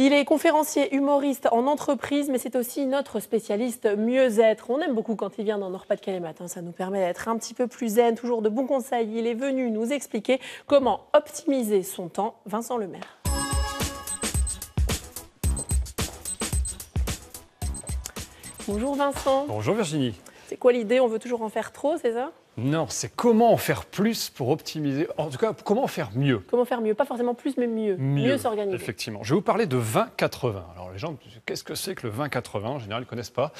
Il est conférencier, humoriste en entreprise, mais c'est aussi notre spécialiste mieux-être. On aime beaucoup quand il vient dans Nord-Pas-de-Calais matin, ça nous permet d'être un petit peu plus zen, toujours de bons conseils. Il est venu nous expliquer comment optimiser son temps, Vincent Lemaire. Bonjour Vincent. Bonjour Virginie. C'est quoi l'idée On veut toujours en faire trop, c'est ça non, c'est comment en faire plus pour optimiser, en tout cas comment faire mieux. Comment faire mieux, pas forcément plus mais mieux, mieux, s'organiser. Effectivement, je vais vous parler de 20-80. Alors les gens, qu'est-ce que c'est que le 20-80 En général, ils ne connaissent pas.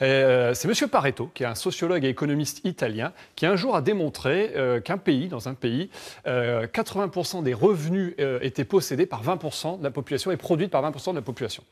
Euh, c'est Monsieur Pareto, qui est un sociologue et économiste italien, qui un jour a démontré euh, qu'un pays, dans un pays, 80% euh, des revenus étaient possédés par 20% de la population et produits par 20% de la population.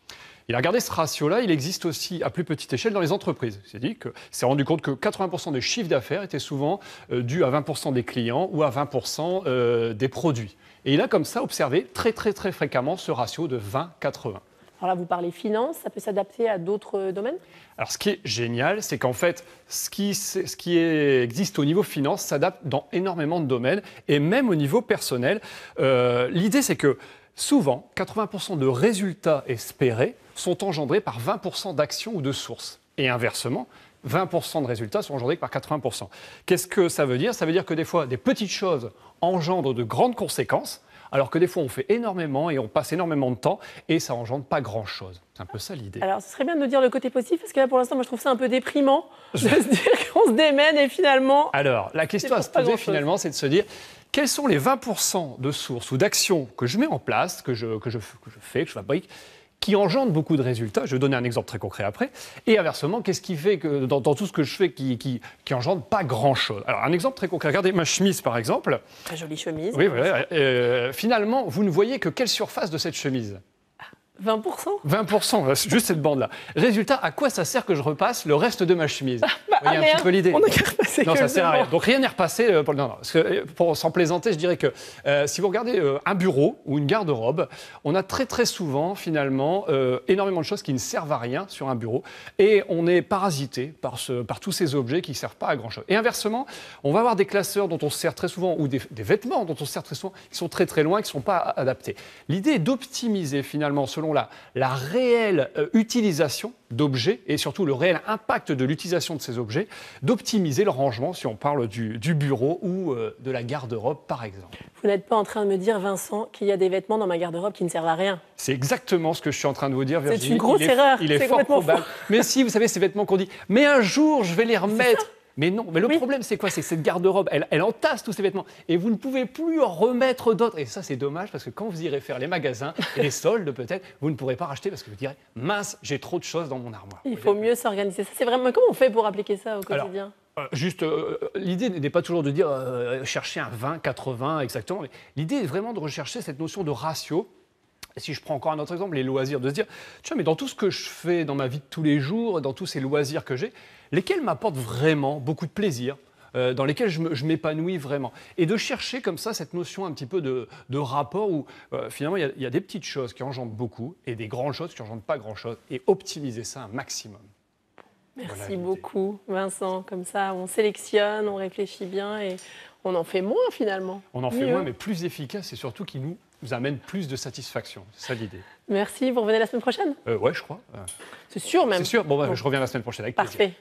Il a regardé ce ratio-là, il existe aussi à plus petite échelle dans les entreprises. Il dit que s'est rendu compte que 80% des chiffres d'affaires étaient souvent euh, dû à 20% des clients ou à 20% euh, des produits. Et il a comme ça observé très très très fréquemment ce ratio de 20-80. Alors là, vous parlez finance, ça peut s'adapter à d'autres euh, domaines Alors, ce qui est génial, c'est qu'en fait, ce qui, existe au niveau finance s'adapte dans énormément de domaines et même au niveau personnel. L'idée, c'est que souvent, 80% de résultats espérés sont engendrés par 20% d'actions ou de sources. Et inversement, 20% de résultats sont engendrés par 80%. Qu'est-ce que ça veut dire Ça veut dire que des fois, des petites choses engendrent de grandes conséquences, alors que des fois, on fait énormément et on passe énormément de temps et ça engendre pas grand-chose. C'est un peu ça l'idée. Alors, ce serait bien de nous dire le côté positif, parce que là, pour l'instant, moi, je trouve ça un peu déprimant de se dire qu'on se démène et finalement. Alors, la question à se poser finalement, c'est de se dire quels sont les 20% de sources ou d'actions que je mets en place, que je, que je fais, que je fabrique, qui engendre beaucoup de résultats. Je vais donner un exemple très concret après. Et inversement, qu'est-ce qui fait que dans, tout ce que je fais qui, qui, engendre pas grand-chose Alors, un exemple très concret. Regardez ma chemise, par exemple. Très jolie chemise. Oui, voilà. Euh, finalement, vous ne voyez que quelle surface de cette chemise 20% 20%, ah, juste cette bande-là. Résultat, à quoi ça sert que je repasse le reste de ma chemise ah, ah, a un petit l'idée. On n'a qu'à repasser. Non, ça sert à rien. Donc rien n'est repassé. Euh, euh, pour, pour s'en plaisanter, je dirais que euh, si vous regardez un bureau ou une garde-robe, on a très très souvent finalement énormément de choses qui ne servent à rien sur un bureau et on est parasité par, ce, par tous ces objets qui ne servent pas à grand chose. Et inversement, on va avoir des classeurs dont on se sert très souvent ou des, vêtements dont on se sert très souvent qui sont très très loin et qui ne sont pas adaptés. L'idée est d'optimiser finalement selon la, la réelle utilisation d'objets et surtout le réel impact de l'utilisation de ces objets, d'optimiser le rangement si on parle du, bureau ou euh, de la garde-robe par exemple. Vous n'êtes pas en train de me dire, Vincent, qu'il y a des vêtements dans ma garde-robe qui ne servent à rien C'est exactement ce que je suis en train de vous dire, Virginie. C'est une grosse erreur. Il est, Mais si, vous savez, ces vêtements qu'on dit, mais un jour je vais les remettre. Mais non, mais le problème c'est quoi C'est cette garde-robe, elle, entasse tous ces vêtements et vous ne pouvez plus en remettre d'autres. Et ça c'est dommage parce que quand vous irez faire les magasins et les soldes peut-être, vous ne pourrez pas racheter parce que vous direz mince, j'ai trop de choses dans mon armoire. Il faut mieux s'organiser. c'est vraiment comment on fait pour appliquer ça au quotidien euh, juste, euh, euh, l'idée n'est pas toujours de dire chercher un 20, 80 exactement, l'idée est vraiment de rechercher cette notion de ratio si je prends encore un autre exemple, les loisirs, de se dire, tu vois, mais dans tout ce que je fais dans ma vie de tous les jours, dans tous ces loisirs que j'ai, lesquels m'apportent vraiment beaucoup de plaisir, euh, dans lesquels je m'épanouis vraiment. Et de chercher comme ça cette notion un petit peu de, rapport où euh, finalement il y, a des petites choses qui engendrent beaucoup et des grandes choses qui engendrent pas grand-chose, et optimiser ça un maximum. Merci beaucoup Vincent, comme ça on sélectionne, on réfléchit bien et on en fait moins finalement. On en fait moins mais plus efficace et surtout qui nous vous amène plus de satisfaction. C'est ça l'idée. Merci. Vous revenez la semaine prochaine euh, Ouais, je crois. Euh, c'est sûr même. C'est sûr. Bah, bon, je reviens la semaine prochaine avec Parfait.